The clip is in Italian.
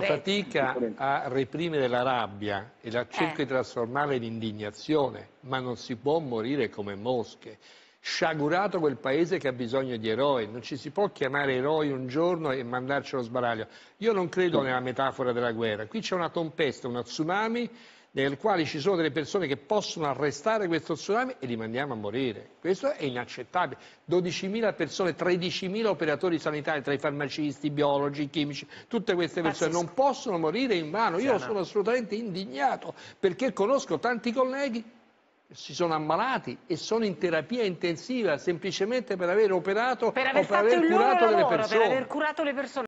faccio fatica a reprimere la rabbia e la eh. cerco eh. di trasformare in indignazione, ma non si può morire come mosche. Sciagurato quel paese che ha bisogno di eroi, non ci si può chiamare eroi un giorno e mandarcelo allo sbaraglio. Io non credo nella metafora della guerra, qui c'è una tempesta, uno tsunami nel quale ci sono delle persone che possono arrestare questo tsunami e li mandiamo a morire. Questo è inaccettabile. 12.000 persone, 13.000 operatori sanitari, tra i farmacisti, i biologi, i chimici, tutte queste persone Pazzesco. non possono morire in mano. Io sono assolutamente indignato perché conosco tanti colleghi si sono ammalati e sono in terapia intensiva semplicemente per aver operato per aver o per aver curato lavoro, delle persone.